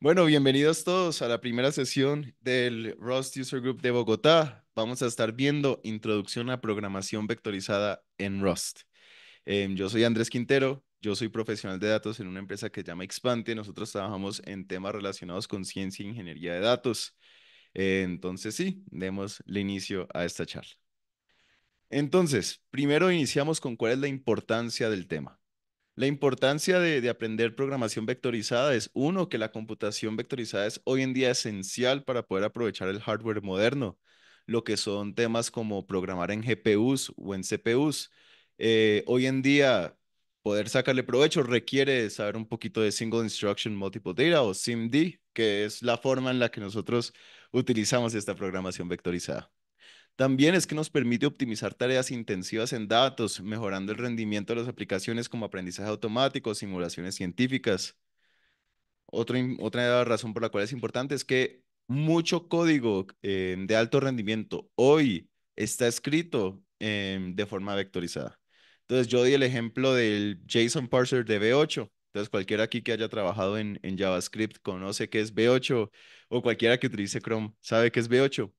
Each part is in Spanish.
Bueno, bienvenidos todos a la primera sesión del Rust User Group de Bogotá. Vamos a estar viendo Introducción a Programación Vectorizada en Rust. Em, yo soy Andrés Quintero, yo soy profesional de datos en una empresa que se llama Expante. Nosotros trabajamos en temas relacionados con ciencia e ingeniería de datos. entonces sí, demos el inicio a esta charla. Entonces, primero iniciamos con cuál es la importancia del tema. La importancia de, aprender programación vectorizada es, uno, que la computación vectorizada es hoy en día esencial para poder aprovechar el hardware moderno, lo que son temas como programar en GPUs o en CPUs. Eh, hoy en día, poder sacarle provecho requiere saber un poquito de Single Instruction Multiple Data o SIMD, que es la forma en la que nosotros utilizamos esta programación vectorizada. También es que nos permite optimizar tareas intensivas en datos, mejorando el rendimiento de las aplicaciones como aprendizaje automático, simulaciones científicas. otra razón por la cual es importante es que mucho código eh, de alto rendimiento hoy está escrito em, de forma vectorizada. Entonces yo di el ejemplo del JSON parser de V8. Entonces cualquiera aquí que haya trabajado en, JavaScript conoce que es V8 o cualquiera que utilice Chrome sabe que es V8.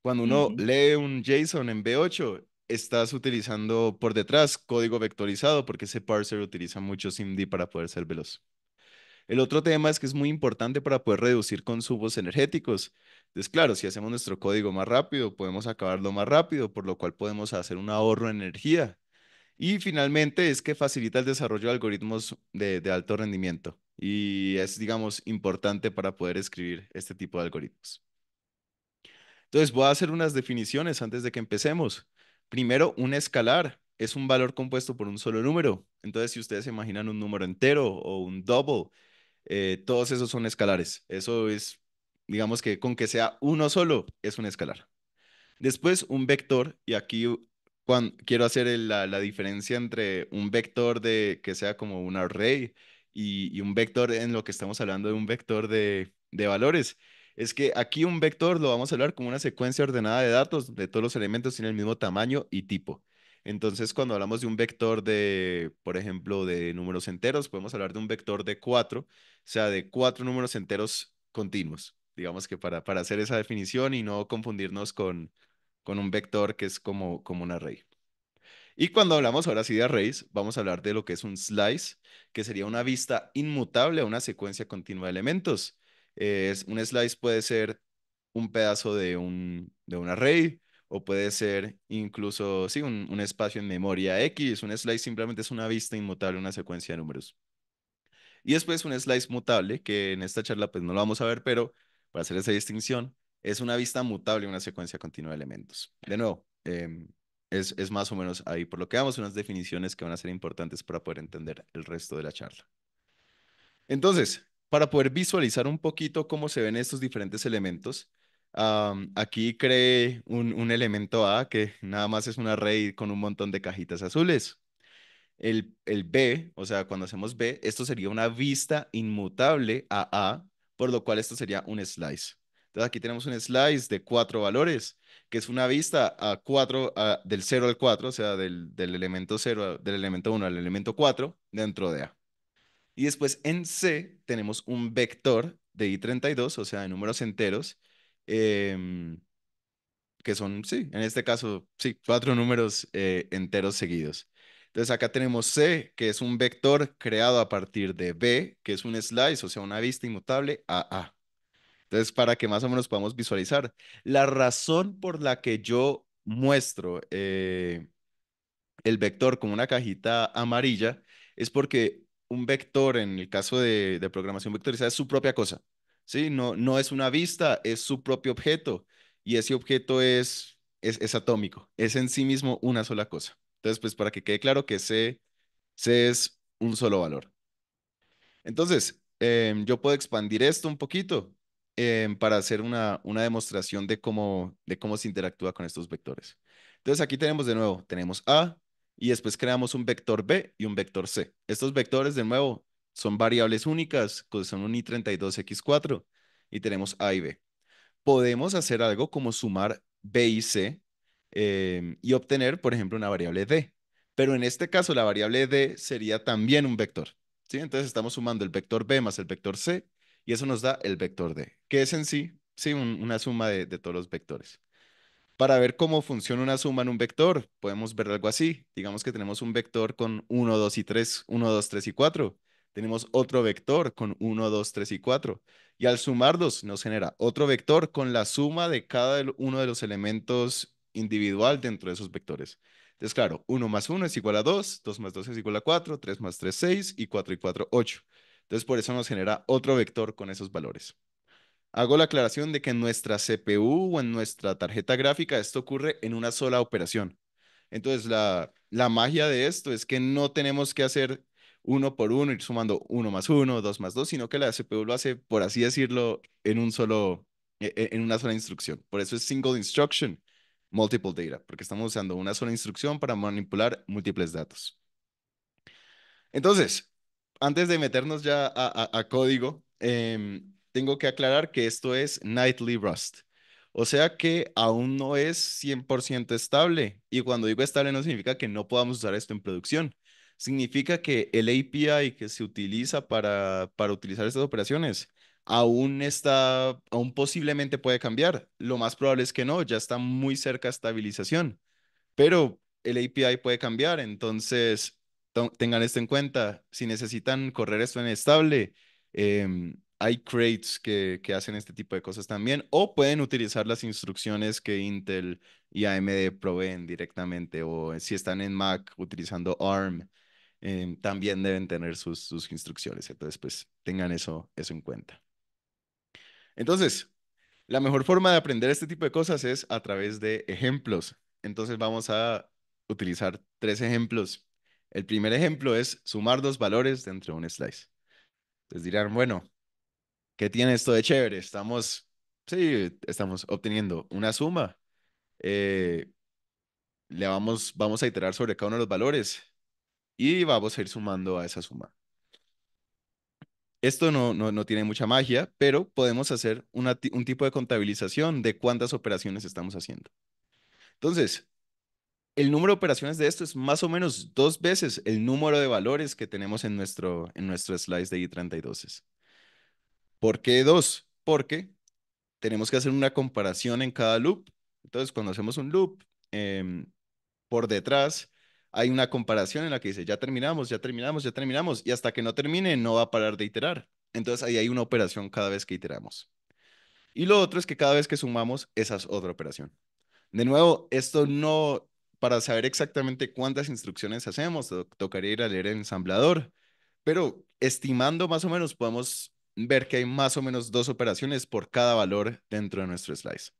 Cuando uno lee un JSON en b 8 estás utilizando por detrás código vectorizado porque ese parser utiliza mucho SIMD para poder ser veloz. El otro tema es que es muy importante para poder reducir consumos energéticos. Entonces, claro, si hacemos nuestro código más rápido, podemos acabarlo más rápido, por lo cual podemos hacer un ahorro en energía. Y finalmente es que facilita el desarrollo de algoritmos de alto rendimiento y es, digamos, importante para poder escribir este tipo de algoritmos. Entonces, voy a hacer unas definiciones antes de que empecemos. Primero, un escalar es un valor compuesto por un solo número. Entonces, si ustedes se imaginan un número entero o un double, eh, todos esos son escalares. Eso es, digamos que con que sea uno solo, es un escalar. Después, un vector, y aquí uh, quiero hacer la, diferencia entre un vector de que sea como un array y, un vector en lo que estamos hablando de un vector de valores es que aquí un vector lo vamos a hablar como una secuencia ordenada de datos de todos los elementos tienen el mismo tamaño y tipo. Entonces, cuando hablamos de un vector de, por ejemplo, de números enteros, podemos hablar de un vector de cuatro, o sea, de cuatro números enteros continuos, digamos que para, hacer esa definición y no confundirnos con, un vector que es como, como un array. Y cuando hablamos ahora sí de arrays, vamos a hablar de lo que es un slice, que sería una vista inmutable a una secuencia continua de elementos. Eh, un slice puede ser un pedazo de un, de array o puede ser incluso, sí, un, espacio en memoria X. Un slice simplemente es una vista inmutable, una secuencia de números. Y después un slice mutable, que en esta charla pues no lo vamos a ver, pero para hacer esa distinción, es una vista mutable, una secuencia continua de elementos. De nuevo, em, es, es, más o menos ahí por lo que vamos, unas definiciones que van a ser importantes para poder entender el resto de la charla. Entonces, para poder visualizar un poquito cómo se ven estos diferentes elementos, aquí creé un, elemento A que nada más es una red con un montón de cajitas azules. El, B, o sea, cuando hacemos B, esto sería una vista inmutable a A, por lo cual esto sería un slice. Entonces aquí tenemos un slice de cuatro valores, que es una vista a cuatro, del 0 al 4, o sea, del, del elemento 0, del elemento 1 al elemento 4 dentro de A. Y después en C tenemos un vector de I32, o sea, de números enteros, em, que son, sí, en este caso, sí, cuatro números eh, enteros seguidos. Entonces acá tenemos C, que es un vector creado a partir de B, que es un slice, o sea, una vista inmutable, a A. Entonces, para que más o menos podamos visualizar, la razón por la que yo muestro eh, el vector como una cajita amarilla es porque un vector, en el caso de, programación vectorizada, es su propia cosa. ¿sí? No, no es una vista, es su propio objeto. Y ese objeto es, es, atómico, es en sí mismo una sola cosa. Entonces, pues para que quede claro que C, es un solo valor. Entonces, em, yo puedo expandir esto un poquito em, para hacer una, una demostración de cómo, de cómo se interactúa con estos vectores. Entonces, aquí tenemos de nuevo, tenemos A, y después creamos un vector B y un vector C. Estos vectores, de nuevo, son variables únicas, pues son un i32x4 y tenemos A y B. Podemos hacer algo como sumar B y C eh, y obtener, por ejemplo, una variable D. Pero en este caso, la variable D sería también un vector. ¿sí? Entonces estamos sumando el vector B más el vector C y eso nos da el vector D, que es en sí, sí una suma de todos los vectores para ver cómo funciona una suma en un vector. Podemos ver algo así. Digamos que tenemos un vector con 1, 2 y 3, 1, 2, 3 y 4. Tenemos otro vector con 1, 2, 3 y 4. Y al sumarlos nos genera otro vector con la suma de cada uno de los elementos individual dentro de esos vectores. Entonces, claro, 1 más 1 es igual a 2, 2 más 2 es igual a 4, 3 más 3, 6 y 4 y 4, 8. Entonces, por eso nos genera otro vector con esos valores. Hago la aclaración de que en nuestra CPU o en nuestra tarjeta gráfica esto ocurre en una sola operación. Entonces, la, la magia de esto es que no tenemos que hacer uno por uno, ir sumando uno más uno, dos más dos, sino que la CPU lo hace, por así decirlo, en un solo, e, e, en una sola instrucción. Por eso es single instruction, multiple data, porque estamos usando una sola instrucción para manipular múltiples datos. Entonces, antes de meternos ya a, código, em, tengo que aclarar que esto es Nightly Rust. O sea que aún no es 100% estable. Y cuando digo estable no significa que no podamos usar esto en producción. Significa que el API que se utiliza para, para utilizar estas operaciones aún está, aún posiblemente puede cambiar. Lo más probable es que no, ya está muy cerca a estabilización. Pero el API puede cambiar, entonces tengan esto en cuenta. Si necesitan correr esto en estable, eh, hay crates que, que, hacen este tipo de cosas también, o pueden utilizar las instrucciones que Intel y AMD proveen directamente, o si están en Mac utilizando ARM, em, también deben tener sus, sus instrucciones. Entonces, pues tengan eso, eso en cuenta. Entonces, la mejor forma de aprender este tipo de cosas es a través de ejemplos. Entonces vamos a utilizar tres ejemplos. El primer ejemplo es sumar dos valores dentro de un slice. Entonces dirán, bueno, ¿Qué tiene esto de chévere? Estamos, sí, estamos obteniendo una suma. Eh, le vamos, vamos a iterar sobre cada uno de los valores y vamos a ir sumando a esa suma. Esto no, no, no tiene mucha magia, pero podemos hacer un tipo de contabilización de cuántas operaciones estamos haciendo. Entonces, el número de operaciones de esto es más o menos dos veces el número de valores que tenemos en nuestro, en nuestro slice de I32. ¿Por qué dos? Porque tenemos que hacer una comparación en cada loop. Entonces, cuando hacemos un loop, em, por detrás hay una comparación en la que dice, ya terminamos, ya terminamos, ya terminamos, y hasta que no termine no va a parar de iterar. Entonces, ahí hay una operación cada vez que iteramos. Y lo otro es que cada vez que sumamos, esa es otra operación. De nuevo, esto no, para saber exactamente cuántas instrucciones hacemos, tocaría ir a leer el ensamblador, pero estimando más o menos podemos ver que hay más o menos dos operaciones por cada valor dentro de nuestro slice.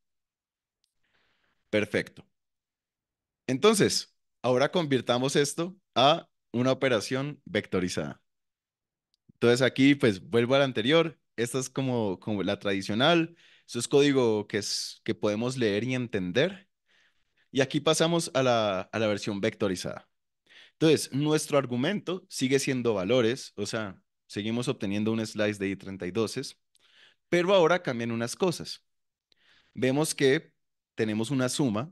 Perfecto. Entonces, ahora convirtamos esto a una operación vectorizada. Entonces aquí, pues vuelvo a la anterior. Esta es como, la tradicional. Eso es código que, es, que podemos leer y entender. Y aquí pasamos a la, a la versión vectorizada. Entonces, nuestro argumento sigue siendo valores, o sea, seguimos obteniendo un slice de I32s, pero ahora cambian unas cosas. Vemos que tenemos una suma,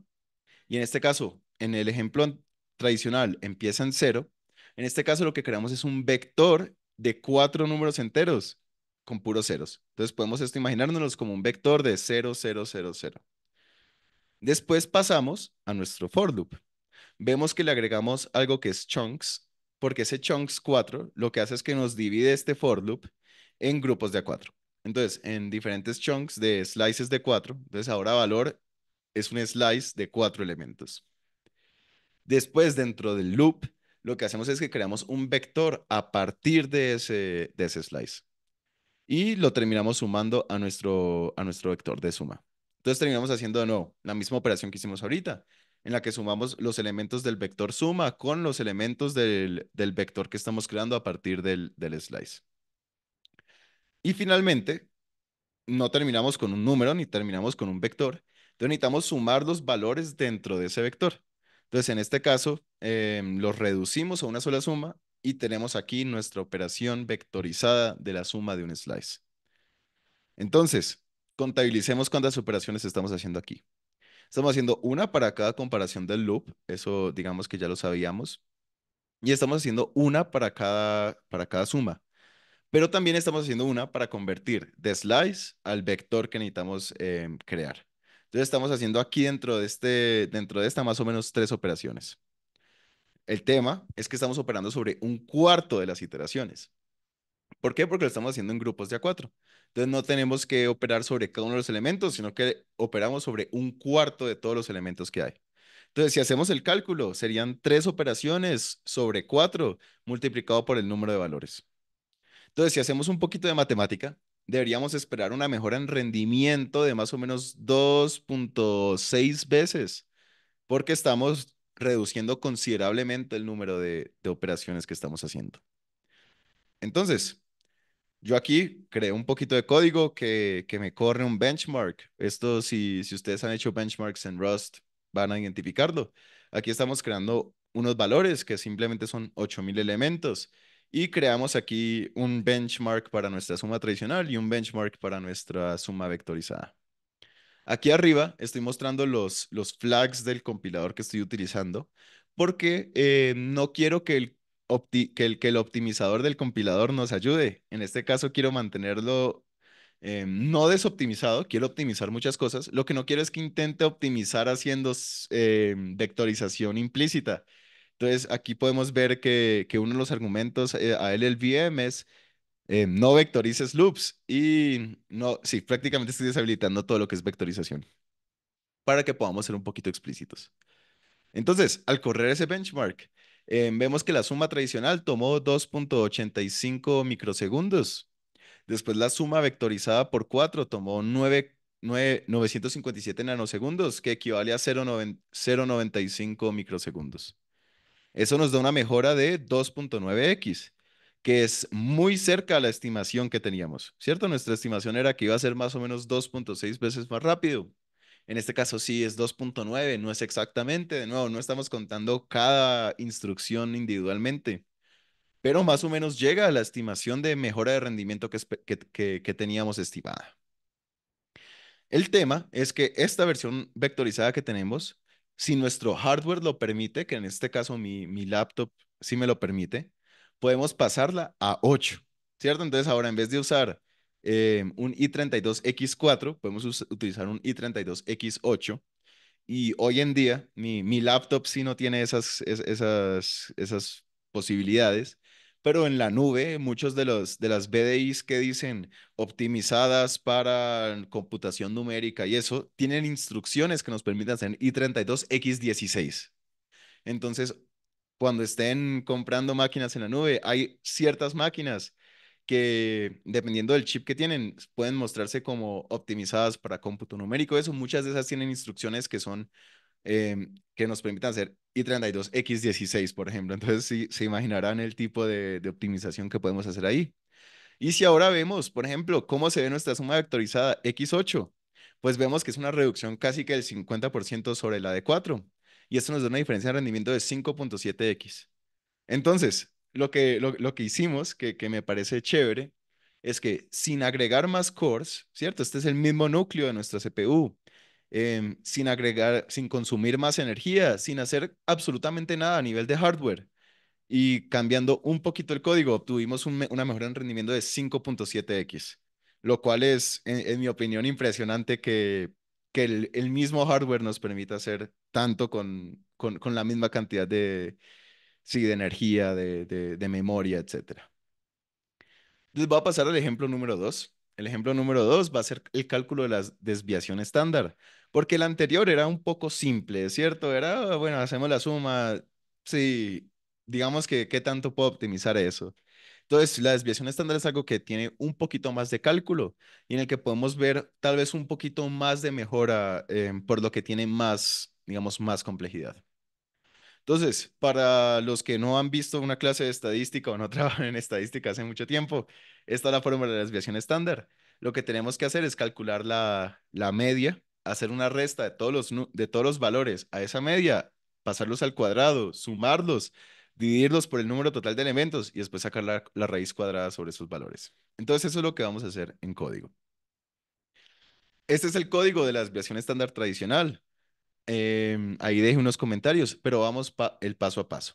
y en este caso, en el ejemplo tradicional, empieza en cero. En este caso, lo que creamos es un vector de cuatro números enteros con puros ceros. Entonces, podemos esto como un vector de 0, 0, 0, 0. Después pasamos a nuestro for loop. Vemos que le agregamos algo que es chunks, porque ese chunks 4 lo que hace es que nos divide este for loop en grupos de a 4. Entonces, en diferentes chunks de slices de 4, entonces ahora valor es un slice de 4 elementos. Después, dentro del loop, lo que hacemos es que creamos un vector a partir de ese, de ese slice y lo terminamos sumando a nuestro, a nuestro vector de suma. Entonces terminamos haciendo la misma operación que hicimos ahorita, en la que sumamos los elementos del vector suma con los elementos del, vector que estamos creando a partir del, slice. Y finalmente, no terminamos con un número ni terminamos con un vector. Entonces necesitamos sumar los valores dentro de ese vector. Entonces en este caso eh, los reducimos a una sola suma y tenemos aquí nuestra operación vectorizada de la suma de un slice. Entonces, contabilicemos cuántas operaciones estamos haciendo aquí. Estamos haciendo una para cada comparación del loop, eso digamos que ya lo sabíamos, y estamos haciendo una para cada, para cada suma. Pero también estamos haciendo una para convertir de slice al vector que necesitamos eh, crear. Entonces estamos haciendo aquí dentro de, este, dentro de esta más o menos tres operaciones. El tema es que estamos operando sobre un cuarto de las iteraciones. ¿Por qué? Porque lo estamos haciendo en grupos de a cuatro. Entonces no tenemos que operar sobre cada uno de los elementos, sino que operamos sobre un cuarto de todos los elementos que hay. Entonces, si hacemos el cálculo, serían tres operaciones sobre cuatro multiplicado por el número de valores. Entonces, si hacemos un poquito de matemática, deberíamos esperar una mejora en rendimiento de más o menos 2.6 veces, porque estamos reduciendo considerablemente el número de, de operaciones que estamos haciendo. Entonces, yo aquí creé un poquito de código que, que me corre un benchmark. Esto, si, si ustedes han hecho benchmarks en Rust, van a identificarlo. Aquí estamos creando unos valores que simplemente son 8000 elementos y creamos aquí un benchmark para nuestra suma tradicional y un benchmark para nuestra suma vectorizada. Aquí arriba estoy mostrando los, los flags del compilador que estoy utilizando porque eh, no quiero que el que, el, optimizador del compilador nos ayude. En este caso quiero mantenerlo eh, no desoptimizado, quiero optimizar muchas cosas. Lo que no quiero es que intente optimizar haciendo eh, vectorización implícita. Entonces, aquí podemos ver que, uno de los argumentos eh, a LLVM es no vectorices loops y no, sí, prácticamente estoy deshabilitando todo lo que es vectorización para que podamos ser un poquito explícitos. Entonces, al correr ese benchmark, eh, vemos que la suma tradicional tomó 2.85 microsegundos. Después la suma vectorizada por 4 tomó 957 nanosegundos, que equivale a 0.95 microsegundos. Eso nos da una mejora de 2.9x, que es muy cerca a la estimación que teníamos, ¿cierto? Nuestra estimación era que iba a ser más o menos 2.6 veces más rápido. En este caso sí es 2.9, no es exactamente, de nuevo, no estamos contando cada instrucción individualmente, pero más o menos llega a la estimación de mejora de rendimiento que, que, teníamos estimada. El tema es que esta versión vectorizada que tenemos, si nuestro hardware lo permite, que en este caso mi, mi laptop sí me lo permite, podemos pasarla a 8, ¿cierto? Entonces ahora en vez de usar Em, un i32X4, podemos utilizar un i32X8. Y hoy en día, mi, mi laptop sí no tiene esas, esas, esas posibilidades, pero en la nube, muchos de, los, de las BDIs que dicen optimizadas para computación numérica y eso, tienen instrucciones que nos permitan hacer i32X16. Entonces, cuando estén comprando máquinas en la nube, hay ciertas máquinas que dependiendo del chip que tienen, pueden mostrarse como optimizadas para cómputo numérico. Eso, muchas de esas tienen instrucciones que son, em, que nos permitan hacer i32X16, por ejemplo. Entonces, se imaginarán el tipo de, optimización que podemos hacer ahí. Y si ahora vemos, por ejemplo, cómo se ve nuestra suma vectorizada X8, pues vemos que es una reducción casi que del 50% sobre la de 4. Y esto nos da una diferencia de rendimiento de 5.7X. Entonces, lo que, lo, que hicimos, que, que me parece chévere, es que sin agregar más cores, ¿cierto? Este es el mismo núcleo de nuestra CPU. Em, sin agregar, sin consumir más energía, sin hacer absolutamente nada a nivel de hardware. Y cambiando un poquito el código, obtuvimos una mejora en rendimiento de 5.7x, lo cual es, en, mi opinión, impresionante que, que el, el, mismo hardware nos permita hacer tanto con, con, con la misma cantidad de, Sí, de energía, de, memoria, etc. Entonces voy a pasar al ejemplo número 2. El ejemplo número 2 va a ser el cálculo de la desviación estándar, porque el anterior era un poco simple, ¿cierto? Era, ah, bueno, hacemos la suma, sí, digamos que qué tanto puedo optimizar eso. Entonces, la desviación estándar es algo que tiene un poquito más de cálculo y en el que podemos ver tal vez un poquito más de mejora, eh, por lo que tiene más, digamos, más complejidad. Entonces, para los que no han visto una clase de estadística o no trabajan en estadística hace mucho tiempo, esta es la fórmula de la desviación estándar. Lo que tenemos que hacer es calcular la, media, hacer una resta de todos, los, de todos los valores a esa media, pasarlos al cuadrado, sumarlos, dividirlos por el número total de elementos y después sacar la, la raíz cuadrada sobre esos valores. Entonces, eso es lo que vamos a hacer en código. Este es el código de la desviación estándar tradicional. Em, ahí deje unos comentarios, pero vamos el paso a paso.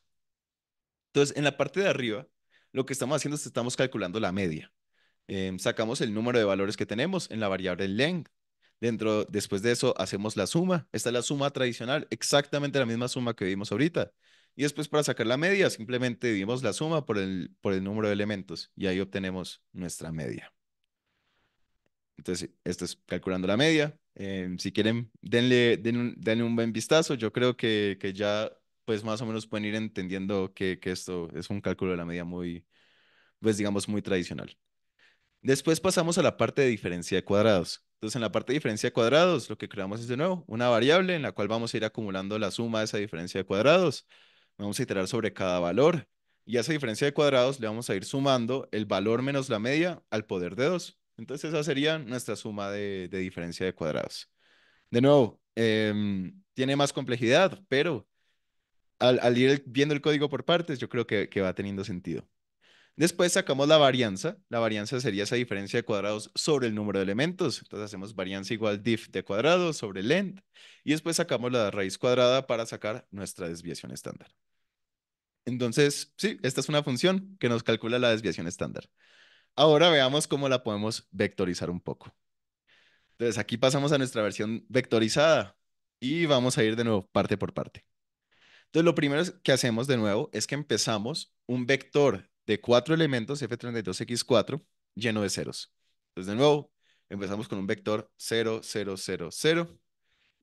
Entonces, en la parte de arriba, lo que estamos haciendo es que estamos calculando la media. Em, sacamos el número de valores que tenemos en la variable length. Dentro, después de eso, hacemos la suma. Esta es la suma tradicional, exactamente la misma suma que vimos ahorita. Y después, para sacar la media, simplemente dimos la suma por el, por el número de elementos y ahí obtenemos nuestra media. Entonces, esto es calculando la media. Em, si quieren, denle, un, buen vistazo. Yo creo que, ya, pues más o menos pueden ir entendiendo que, que esto es un cálculo de la media muy, pues digamos, muy tradicional. Después pasamos a la parte de diferencia de cuadrados. Entonces, en la parte de diferencia de cuadrados, lo que creamos es de nuevo una variable en la cual vamos a ir acumulando la suma de esa diferencia de cuadrados. Vamos a iterar sobre cada valor y a esa diferencia de cuadrados le vamos a ir sumando el valor menos la media al poder de 2. Entonces esa sería nuestra suma de, diferencia de cuadrados. De nuevo, em, tiene más complejidad, pero al, ir viendo el código por partes, yo creo que, va teniendo sentido. Después sacamos la varianza. La varianza sería esa diferencia de cuadrados sobre el número de elementos. Entonces hacemos varianza igual diff de cuadrados sobre length. Y después sacamos la raíz cuadrada para sacar nuestra desviación estándar. Entonces, sí, esta es una función que nos calcula la desviación estándar. Ahora veamos cómo la podemos vectorizar un poco. Entonces, aquí pasamos a nuestra versión vectorizada y vamos a ir de nuevo parte por parte. Entonces, lo primero que hacemos de nuevo es que empezamos un vector de cuatro elementos F32X4 lleno de ceros. Entonces, de nuevo, empezamos con un vector 0, 0, 0, 0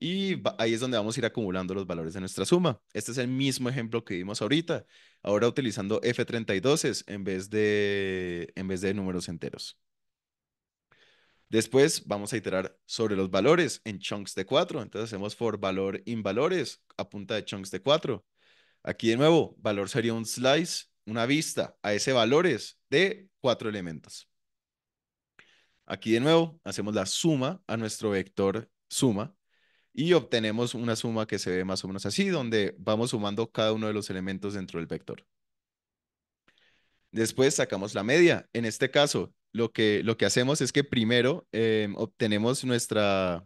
y ahí es donde vamos a ir acumulando los valores de nuestra suma. Este es el mismo ejemplo que vimos ahorita, ahora utilizando F32 en vez de, en vez de números enteros. Después vamos a iterar sobre los valores en chunks de 4. Entonces hacemos for valor in valores a punta de chunks de 4. Aquí de nuevo, valor sería un slice, una vista a ese valores de cuatro elementos. Aquí de nuevo hacemos la suma a nuestro vector suma y obtenemos una suma que se ve más o menos así, donde vamos sumando cada uno de los elementos dentro del vector. Después sacamos la media. En este caso, lo que, lo que hacemos es que primero em, obtenemos nuestra,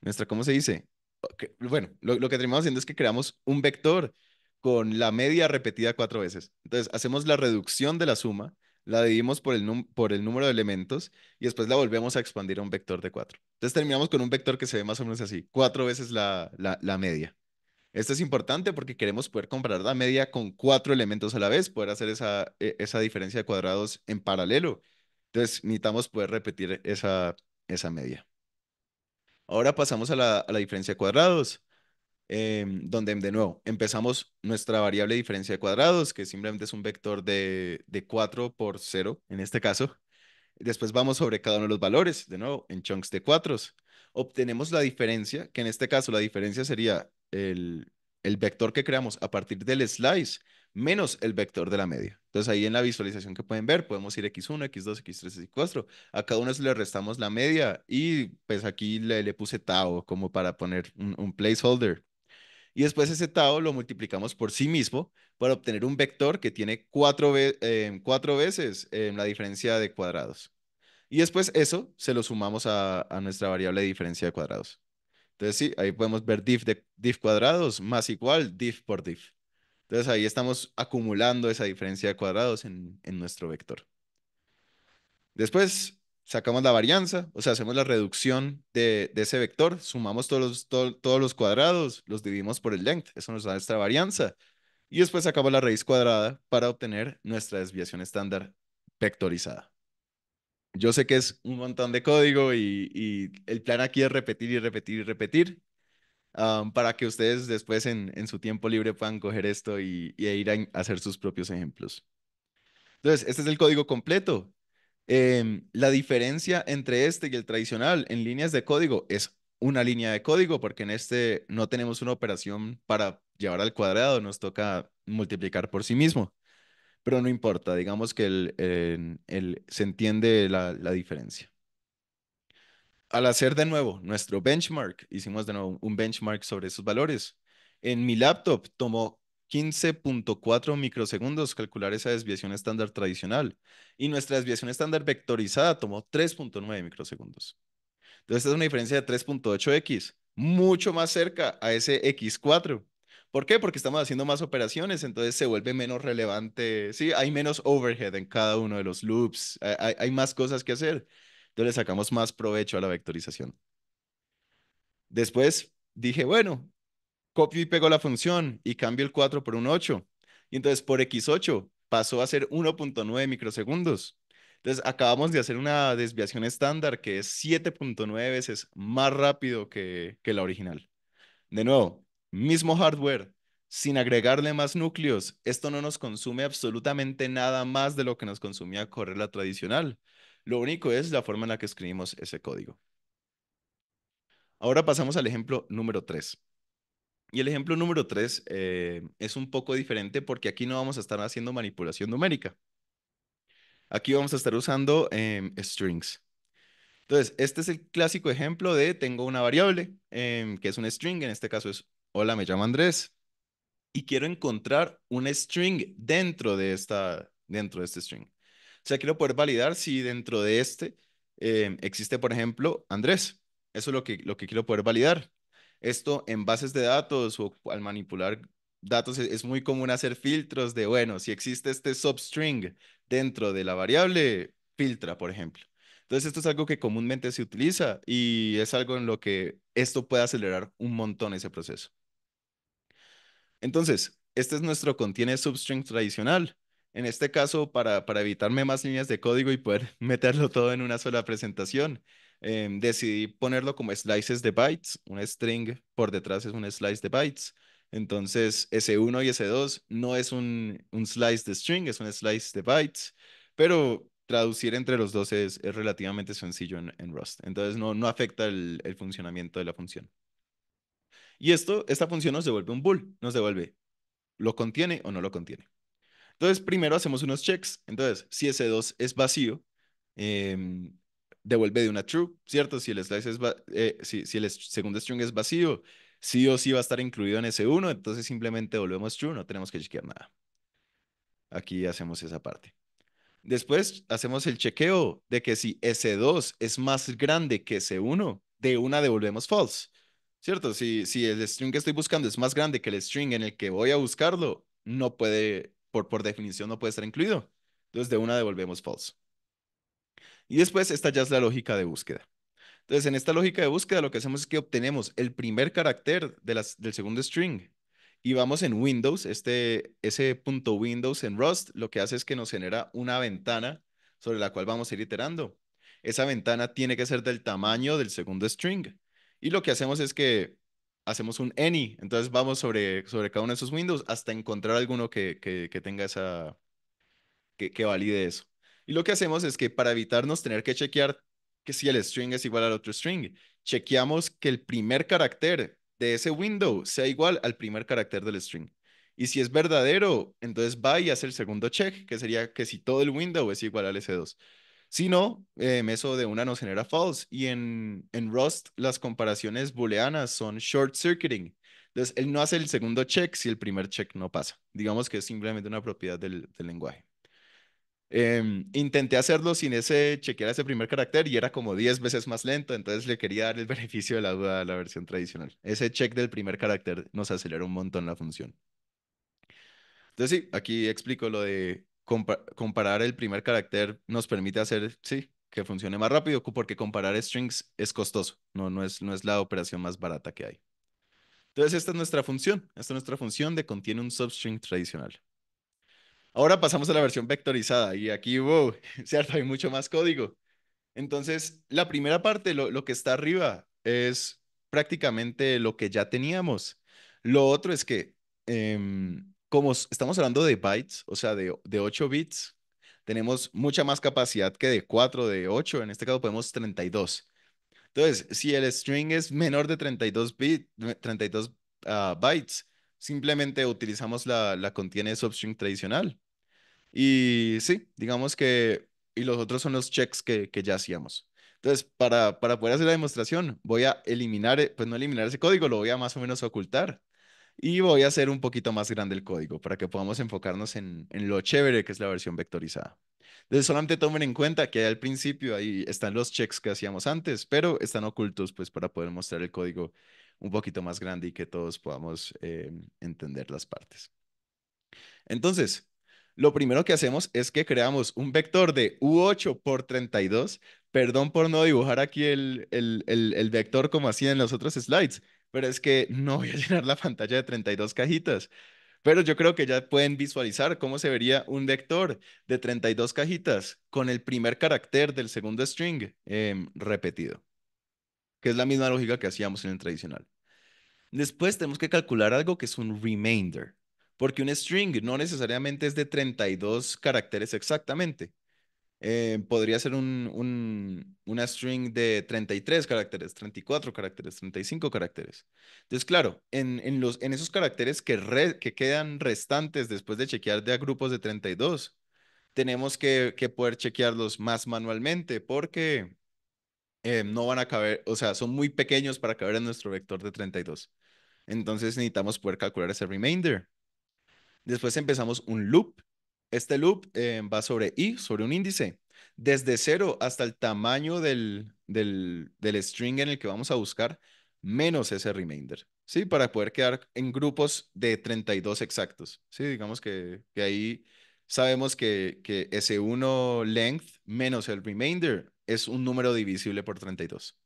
nuestra, ¿cómo se dice? Bueno, lo, lo que terminamos haciendo es que creamos un vector con la media repetida cuatro veces. Entonces, hacemos la reducción de la suma la dividimos por el, por el número de elementos y después la volvemos a expandir a un vector de 4. Entonces terminamos con un vector que se ve más o menos así, cuatro veces la, media. Esto es importante porque queremos poder comparar la media con cuatro elementos a la vez, poder hacer esa, e, esa diferencia de cuadrados en paralelo. Entonces necesitamos poder repetir esa, esa media. Ahora pasamos a la, a la diferencia de cuadrados. Em, donde de nuevo empezamos nuestra variable diferencia de cuadrados, que simplemente es un vector de, de 4 por 0 en este caso. Después vamos sobre cada uno de los valores, de nuevo, en chunks de 4. Obtenemos la diferencia, que en este caso la diferencia sería el, el vector que creamos a partir del slice menos el vector de la media. Entonces ahí en la visualización que pueden ver, podemos ir x1, x2, x3, x4. A cada uno le restamos la media y pues aquí le, le puse tau como para poner un, un placeholder y después ese tau lo multiplicamos por sí mismo para obtener un vector que tiene cuatro, eh, cuatro veces eh, la diferencia de cuadrados. Y después eso se lo sumamos a, nuestra variable de diferencia de cuadrados. Entonces sí, ahí podemos ver div de cuadrados más igual div por div. Entonces ahí estamos acumulando esa diferencia de cuadrados en, en nuestro vector. Después sacamos la varianza, o sea, hacemos la reducción de, ese vector, sumamos todos los, todos los cuadrados, los dividimos por el length, eso nos da nuestra varianza. Y después sacamos la raíz cuadrada para obtener nuestra desviación estándar vectorizada. Yo sé que es un montón de código y, el plan aquí es repetir y repetir y repetir um, para que ustedes después en, su tiempo libre puedan coger esto y, y ir a hacer sus propios ejemplos. Entonces, este es el código completo. Em, la diferencia entre este y el tradicional en líneas de código es una línea de código, porque en este no tenemos una operación para llevar al cuadrado, nos toca multiplicar por sí mismo. Pero no importa, digamos que se entiende la, la diferencia. Al hacer de nuevo nuestro benchmark, hicimos de nuevo un benchmark sobre esos valores. En mi laptop tomó 15.4 microsegundos calcular esa desviación estándar tradicional. Y nuestra desviación estándar vectorizada tomó 3.9 microsegundos. Entonces, esta es una diferencia de 3.8x, mucho más cerca a ese x4. ¿Por qué? Porque estamos haciendo más operaciones, entonces se vuelve menos relevante. Sí, hay menos overhead en cada uno de los loops, hay, hay más cosas que hacer. Entonces, le sacamos más provecho a la vectorización. Después dije, bueno, copio y pego la función y cambio el 4 por un 8. Y entonces por x8 pasó a ser 1.9 microsegundos. Entonces acabamos de hacer una desviación estándar que es 7.9 veces más rápido que, que la original. De nuevo, mismo hardware, sin agregarle más núcleos, esto no nos consume absolutamente nada más de lo que nos consumía correr la tradicional. Lo único es la forma en la que escribimos ese código. Ahora pasamos al ejemplo número 3. Y el ejemplo número tres eh, es un poco diferente porque aquí no vamos a estar haciendo manipulación numérica. Aquí vamos a estar usando em, strings. Entonces, este es el clásico ejemplo de tengo una variable em, que es un string, en este caso es hola, me llamo Andrés, y quiero encontrar un string dentro de, esta, dentro de este string. O sea, quiero poder validar si dentro de este em, existe, por ejemplo, Andrés. Eso es lo que, lo que quiero poder validar. Esto en bases de datos o al manipular datos e, es, muy común hacer filtros de, bueno, si existe este substring dentro de la variable, filtra, por ejemplo. Entonces, esto es algo que comúnmente se utiliza y es algo en lo que esto puede acelerar un montón ese proceso. Entonces, este es nuestro contiene substring tradicional. En este caso, para, para evitarme más líneas de código y poder meterlo todo en una sola presentación, Em, decidí ponerlo como slices de bytes, un string por detrás es un slice de bytes. Entonces, S1 y S2 no es un, slice de string, es un slice de bytes, pero traducir entre los dos es, relativamente sencillo en, Rust. Entonces, no, no afecta el, funcionamiento de la función. Y esto, esta función nos devuelve un bool, nos devuelve, ¿lo contiene o no lo contiene? Entonces, primero hacemos unos checks. Entonces, si S2 es vacío, em, devuelve de una true, ¿cierto? Si el, es eh, si, el segundo string es vacío, sí o sí va a estar incluido en ese 1, entonces simplemente volvemos true, no tenemos que chequear nada. Aquí hacemos esa parte. Después hacemos el chequeo de que si S2 es más grande que S1, de una devolvemos false. ¿Cierto? Si, si el string que estoy buscando es más grande que el string en el que voy a buscarlo, no puede, por, por definición, no puede estar incluido. Entonces de una devolvemos false. Y después esta ya es la lógica de búsqueda. Entonces, en esta lógica de búsqueda lo que hacemos es que obtenemos el primer carácter de las, del segundo string y vamos en Windows, este, ese punto Windows en Rust lo que hace es que nos genera una ventana sobre la cual vamos a ir iterando. Esa ventana tiene que ser del tamaño del segundo string y lo que hacemos es que hacemos un any, entonces vamos sobre, sobre cada uno de esos Windows hasta encontrar alguno que, tenga esa, que, que valide eso. Y lo que hacemos es que para evitarnos tener que chequear que si el string es igual al otro string, chequeamos que el primer carácter de ese window sea igual al primer carácter del string. Y si es verdadero, entonces va y hace el segundo check, que sería que si todo el window es igual al S2. Si no, em, eso de una nos genera false. Y en, en Rust las comparaciones booleanas son short circuiting. Entonces, él no hace el segundo check si el primer check no pasa. Digamos que es simplemente una propiedad del lenguaje. Em, intenté hacerlo sin ese chequear ese primer carácter y era como 10 veces más lento, entonces le quería dar el beneficio de la duda a la versión tradicional. Ese check del primer carácter nos acelera un montón la función. Entonces sí, aquí explico lo de comparar el primer carácter nos permite hacer, sí, que funcione más rápido porque comparar strings es costoso, no, no, es, no es la operación más barata que hay. Entonces esta es nuestra función, esta es nuestra función de contiene un substring tradicional. Ahora pasamos a la versión vectorizada y aquí, wow, ¿cierto? Hay mucho más código. Entonces, la primera parte, lo, que está arriba, es prácticamente lo que ya teníamos. Lo otro es que, em, como estamos hablando de bytes, o sea, de, de 8 bits, tenemos mucha más capacidad que de 4, de 8, en este caso podemos 32. Entonces, si el string es menor de 32, bit, 32 ah, bytes, simplemente utilizamos la, la contiene substring tradicional. Y sí, digamos que, y los otros son los checks que, que ya hacíamos. Entonces, para, para poder hacer la demostración, voy a eliminar, eh, pues no eliminar ese código, lo voy a más o menos ocultar. Y voy a hacer un poquito más grande el código para que podamos enfocarnos en, lo chévere que es la versión vectorizada. Entonces, solamente tomen en cuenta que al principio ahí están los checks que hacíamos antes, pero están ocultos pues para poder mostrar el código un poquito más grande y que todos podamos em, entender las partes. Entonces, lo primero que hacemos es que creamos un vector de U8 por 32. Perdón por no dibujar aquí el, vector como hacía en los otros slides, pero es que no voy a llenar la pantalla de 32 cajitas. Pero yo creo que ya pueden visualizar cómo se vería un vector de 32 cajitas con el primer carácter del segundo string em, repetido es la misma lógica que hacíamos en el tradicional. Después tenemos que calcular algo que es un remainder, porque un string no necesariamente es de 32 caracteres exactamente. Eh, podría ser un, una string de 33 caracteres, 34 caracteres, 35 caracteres. Entonces, claro, en, los, en esos caracteres que, que quedan restantes después de chequear de a grupos de 32, tenemos que, que poder chequearlos más manualmente porque eh, no van a caber, o sea, son muy pequeños para caber en nuestro vector de 32. Entonces necesitamos poder calcular ese remainder. Después empezamos un loop. Este loop eh, va sobre i, sobre un índice. Desde cero hasta el tamaño del, del, del string en el que vamos a buscar, menos ese remainder, ¿sí? Para poder quedar en grupos de 32 exactos, ¿sí? Digamos que, que ahí sabemos que, que ese 1 length menos el remainder es un número divisible por 32.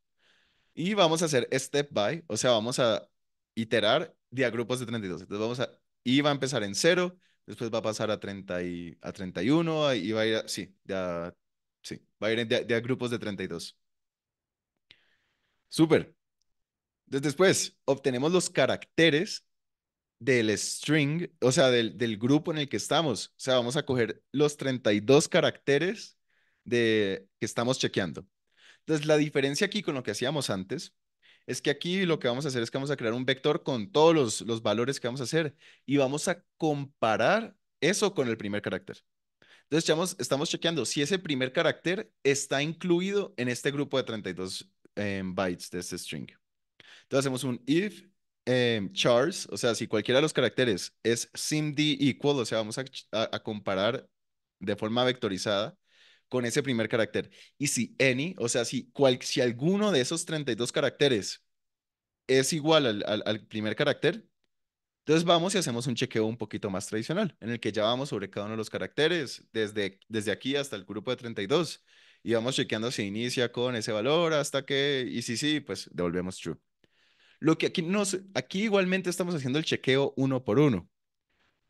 Y vamos a hacer step by, o sea, vamos a iterar de a grupos de 32. Entonces vamos a, y va a empezar en 0, después va a pasar a, a 31, y va a ir sí, ya, sí, va a ir de, a grupos de 32. Súper. Después, obtenemos los caracteres del string, o sea, del, del, grupo en el que estamos. O sea, vamos a coger los 32 caracteres de, que estamos chequeando. Entonces, la diferencia aquí con lo que hacíamos antes es que aquí lo que vamos a hacer es que vamos a crear un vector con todos los, valores que vamos a hacer y vamos a comparar eso con el primer carácter. Entonces, estamos, chequeando si ese primer carácter está incluido en este grupo de 32 em, bytes de este string. Entonces, hacemos un if eh, chars, o sea, si cualquiera de los caracteres es simd equal, o sea, vamos a, a comparar de forma vectorizada con ese primer carácter. Y si any, o sea, si, si alguno de esos 32 caracteres es igual al, primer carácter, entonces vamos y hacemos un chequeo un poquito más tradicional, en el que ya vamos sobre cada uno de los caracteres, desde, desde aquí hasta el grupo de 32, y vamos chequeando si inicia con ese valor hasta que, y si sí, pues devolvemos true. Lo que aquí nos, aquí igualmente estamos haciendo el chequeo uno por uno,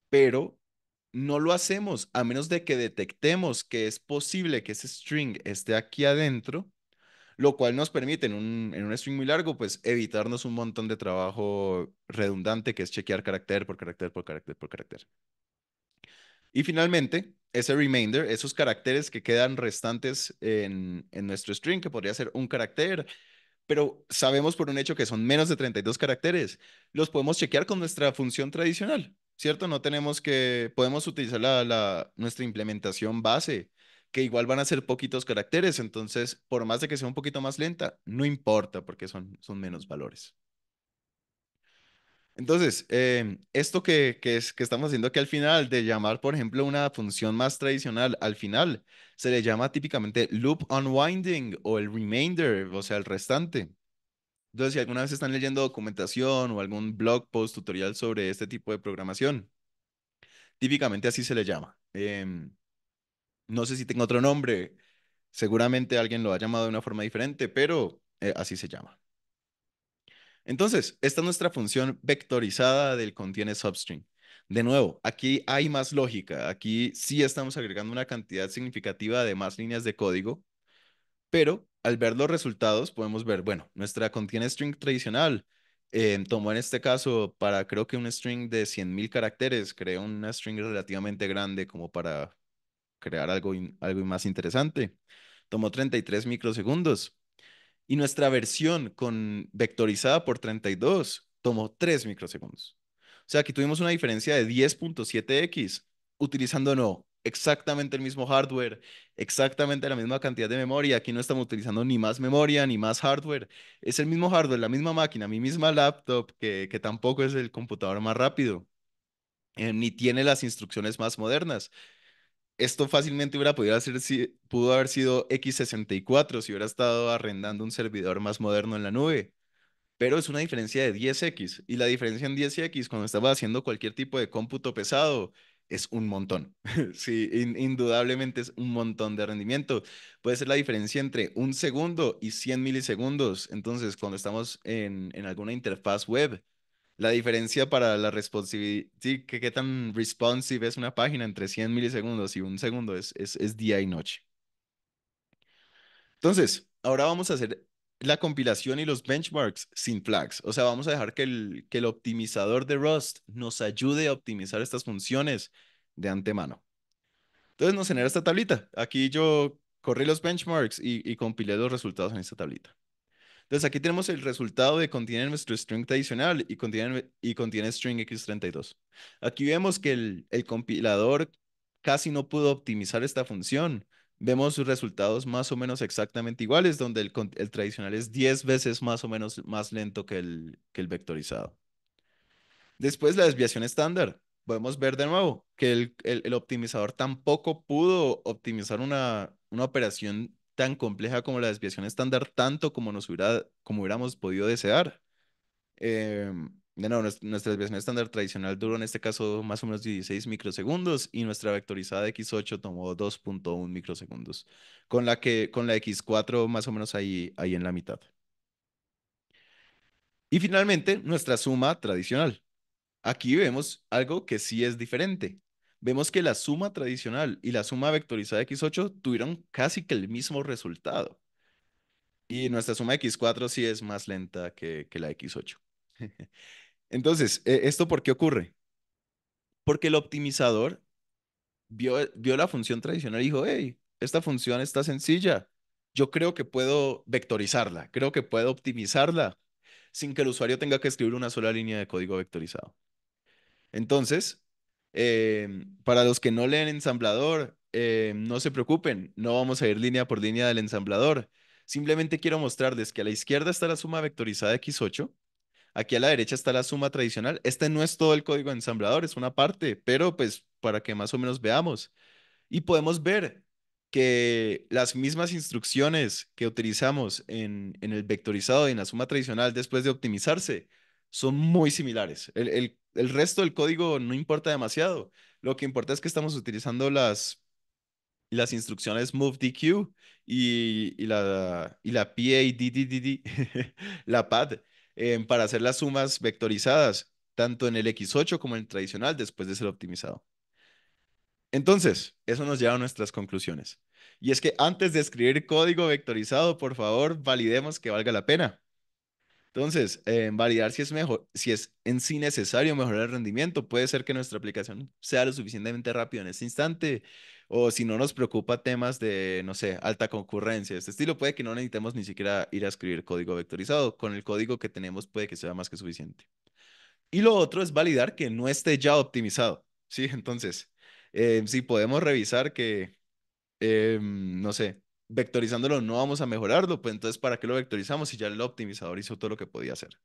pero no lo hacemos a menos de que detectemos que es posible que ese string esté aquí adentro, lo cual nos permite en un, string muy largo, pues evitarnos un montón de trabajo redundante que es chequear carácter por carácter por carácter por carácter. Y finalmente, ese remainder, esos caracteres que quedan restantes en, en nuestro string, que podría ser un carácter, pero sabemos por un hecho que son menos de 32 caracteres, los podemos chequear con nuestra función tradicional. ¿cierto? No tenemos que, podemos utilizar nuestra implementación base, que igual van a ser poquitos caracteres, entonces, por más de que sea un poquito más lenta, no importa porque son, son menos valores. Entonces, eh, esto que, que, es, que estamos haciendo aquí al final, de llamar, por ejemplo, una función más tradicional al final, se le llama típicamente loop unwinding o el remainder, o sea, el restante. Entonces, si alguna vez están leyendo documentación o algún blog post tutorial sobre este tipo de programación, típicamente así se le llama. Em, no sé si tengo otro nombre, seguramente alguien lo ha llamado de una forma diferente, pero eh, así se llama. Entonces, esta es nuestra función vectorizada del contiene substring. De nuevo, aquí hay más lógica. Aquí sí estamos agregando una cantidad significativa de más líneas de código, pero al ver los resultados podemos ver, bueno, nuestra contiene string tradicional. Eh, tomó en este caso para creo que un string de 100.000 caracteres, creó una string relativamente grande como para crear algo, algo más interesante. Tomó 33 microsegundos. Y nuestra versión con vectorizada por 32 tomó 3 microsegundos. O sea, aquí tuvimos una diferencia de 10.7x utilizando no exactamente el mismo hardware, exactamente la misma cantidad de memoria. Aquí no estamos utilizando ni más memoria, ni más hardware. Es el mismo hardware, la misma máquina, mi misma laptop, que, tampoco es el computador más rápido, eh, ni tiene las instrucciones más modernas. Esto fácilmente hubiera podido hacer si pudo haber sido x64 si hubiera estado arrendando un servidor más moderno en la nube. Pero es una diferencia de 10x. Y la diferencia en 10x, cuando estaba haciendo cualquier tipo de cómputo pesado, es un montón. sí, indudablemente es un montón de rendimiento. Puede ser la diferencia entre un segundo y 100 milisegundos. Entonces, cuando estamos en, alguna interfaz web, la diferencia para la responsividad, que qué tan responsive es una página entre 100 milisegundos y un segundo es, es, es día y noche. Entonces, ahora vamos a hacer la compilación y los benchmarks sin flags. O sea, vamos a dejar que el, optimizador de Rust nos ayude a optimizar estas funciones de antemano. Entonces nos genera esta tablita. Aquí yo corrí los benchmarks y, compilé los resultados en esta tablita. Entonces aquí tenemos el resultado de contiene nuestro string tradicional y contiene, y contiene string x32. Aquí vemos que el, el compilador casi no pudo optimizar esta función vemos sus resultados más o menos exactamente iguales, donde el, tradicional es 10 veces más o menos más lento que el, que el vectorizado. Después la desviación estándar. Podemos ver de nuevo que el, el, optimizador tampoco pudo optimizar una, una, operación tan compleja como la desviación estándar, tanto como, nos hubiera, como hubiéramos podido desear. Eh, nuestra desviación estándar tradicional duró en este caso más o menos 16 microsegundos y nuestra vectorizada X8 tomó 2.1 microsegundos, con la, que, con la X4 más o menos ahí, ahí en la mitad. Y finalmente, nuestra suma tradicional. Aquí vemos algo que sí es diferente. Vemos que la suma tradicional y la suma vectorizada X8 tuvieron casi que el mismo resultado. Y nuestra suma X4 sí es más lenta que, que la X8. Entonces, e, ¿esto por qué ocurre? Porque el optimizador vio, vio la función tradicional y dijo, hey, esta función está sencilla, yo creo que puedo vectorizarla, creo que puedo optimizarla sin que el usuario tenga que escribir una sola línea de código vectorizado. Entonces, eh, para los que no leen ensamblador, eh, no se preocupen, no vamos a ir línea por línea del ensamblador. Simplemente quiero mostrarles que a la izquierda está la suma vectorizada x8 Aquí a la derecha está la suma tradicional. Este no es todo el código ensamblador, es una parte, pero pues para que más o menos veamos. Y podemos ver que las mismas instrucciones que utilizamos en, el vectorizado y en la suma tradicional después de optimizarse son muy similares. El, resto del código no importa demasiado. Lo que importa es que estamos utilizando las las instrucciones moveDQ y, la, y la PADDDD, la PAD, Em, para hacer las sumas vectorizadas, tanto en el X8 como en el tradicional, después de ser optimizado. Entonces, eso nos lleva a nuestras conclusiones. Y es que antes de escribir código vectorizado, por favor, validemos que valga la pena. Entonces, eh, validar si es mejor, si es en sí necesario mejorar el rendimiento. Puede ser que nuestra aplicación sea lo suficientemente rápida en este instante, o si no nos preocupa temas de, no sé, alta concurrencia, este estilo, puede que no necesitemos ni siquiera ir a escribir código vectorizado. Con el código que tenemos puede que sea más que suficiente. Y lo otro es validar que no esté ya optimizado. Sí, entonces, eh, si podemos revisar que, em, no sé, vectorizándolo no vamos a mejorarlo, pues entonces ¿para qué lo vectorizamos si ya el optimizador hizo todo lo que podía hacer?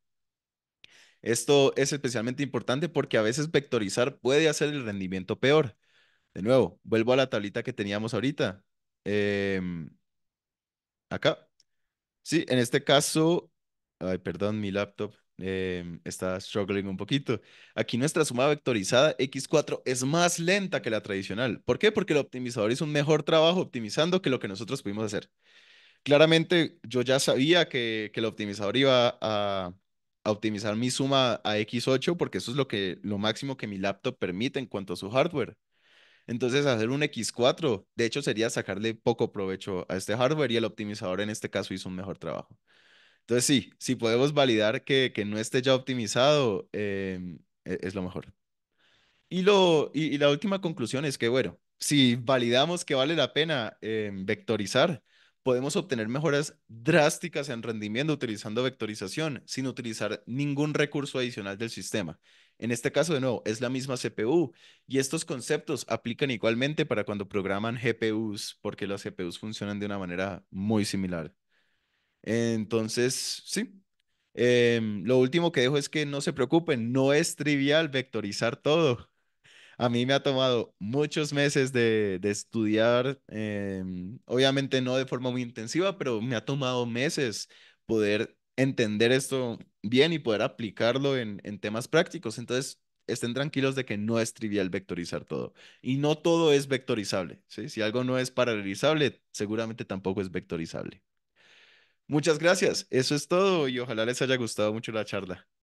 Esto es especialmente importante porque a veces vectorizar puede hacer el rendimiento peor. De nuevo, vuelvo a la tablita que teníamos ahorita. Em, acá. Sí, en este caso, ay, perdón, mi laptop. Em, está struggling un poquito. Aquí nuestra suma vectorizada X4 es más lenta que la tradicional. ¿Por qué? Porque el optimizador hizo un mejor trabajo optimizando que lo que nosotros pudimos hacer. Claramente yo ya sabía que, el optimizador iba a, optimizar mi suma a X8 porque eso es lo, que, lo máximo que mi laptop permite en cuanto a su hardware. Entonces hacer un X4, de hecho, sería sacarle poco provecho a este hardware y el optimizador en este caso hizo un mejor trabajo. Entonces sí, si podemos validar que, no esté ya optimizado, em, e, es lo mejor. Y, lo, y, la última conclusión es que, bueno, si validamos que vale la pena em, vectorizar, podemos obtener mejoras drásticas en rendimiento utilizando vectorización sin utilizar ningún recurso adicional del sistema. En este caso, de nuevo, es la misma CPU y estos conceptos aplican igualmente para cuando programan GPUs, porque las GPUs funcionan de una manera muy similar. Entonces, sí. Em, lo último que dejo es que no se preocupen, no es trivial vectorizar todo. A mí me ha tomado muchos meses de, estudiar, em, obviamente no de forma muy intensiva, pero me ha tomado meses poder entender esto bien y poder aplicarlo en, en temas prácticos. Entonces, estén tranquilos de que no es trivial vectorizar todo. Y no todo es vectorizable. ¿sí? Si algo no es paralelizable, seguramente tampoco es vectorizable. Muchas gracias. Eso es todo y ojalá les haya gustado mucho la charla.